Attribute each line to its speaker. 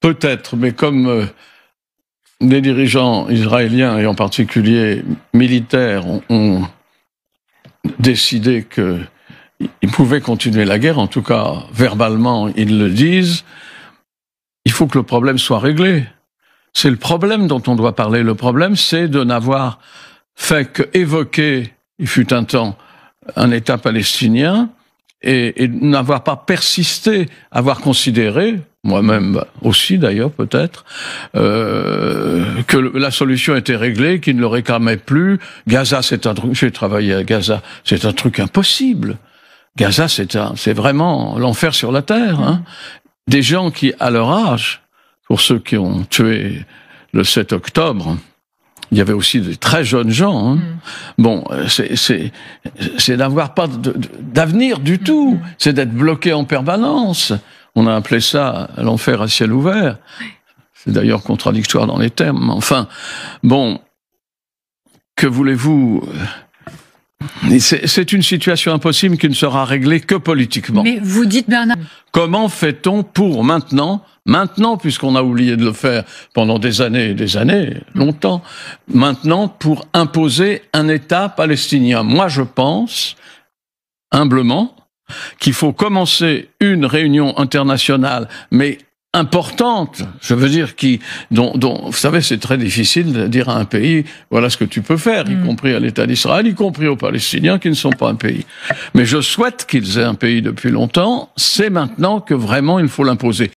Speaker 1: Peut-être, mais comme euh, les dirigeants israéliens, et en particulier militaires, ont, décidé qu'ils pouvaient continuer la guerre, en tout cas verbalement ils le disent, il faut que le problème soit réglé. C'est le problème dont on doit parler. Le problème, c'est de n'avoir fait qu'évoquer, il fut un temps, un État palestinien, et, et n'avoir pas persisté, avoir considéré, moi-même aussi d'ailleurs peut-être, euh, que la solution était réglée, qu'il ne le réclamait plus. Gaza, c'est un truc, j'ai travaillé à Gaza, c'est un truc impossible. Gaza, c'est un, c'est vraiment l'enfer sur la terre. Hein. Des gens qui, à leur âge, pour ceux qui ont tué le 7 octobre, il y avait aussi de très jeunes gens. Hein. Mm. Bon, euh, c'est c'est d'avoir pas d'avenir du mm, tout. Mm. C'est d'être bloqué en permanence. On a appelé ça l'enfer à ciel ouvert. C'est d'ailleurs contradictoire dans les termes. Enfin, bon, que voulez-vous euh, c'est une situation impossible qui ne sera réglée que politiquement. Mais vous dites, Bernard. Comment fait-on pour maintenant Maintenant, puisqu'on a oublié de le faire pendant des années et des années, longtemps, maintenant pour imposer un État palestinien. Moi, je pense, humblement, qu'il faut commencer une réunion internationale, mais importante, je veux dire qui, dont, vous savez, c'est très difficile de dire à un pays, voilà ce que tu peux faire, y mm. compris à l'État d'Israël, y compris aux Palestiniens qui ne sont pas un pays. Mais je souhaite qu'ils aient un pays depuis longtemps. C'est maintenant que vraiment il faut l'imposer.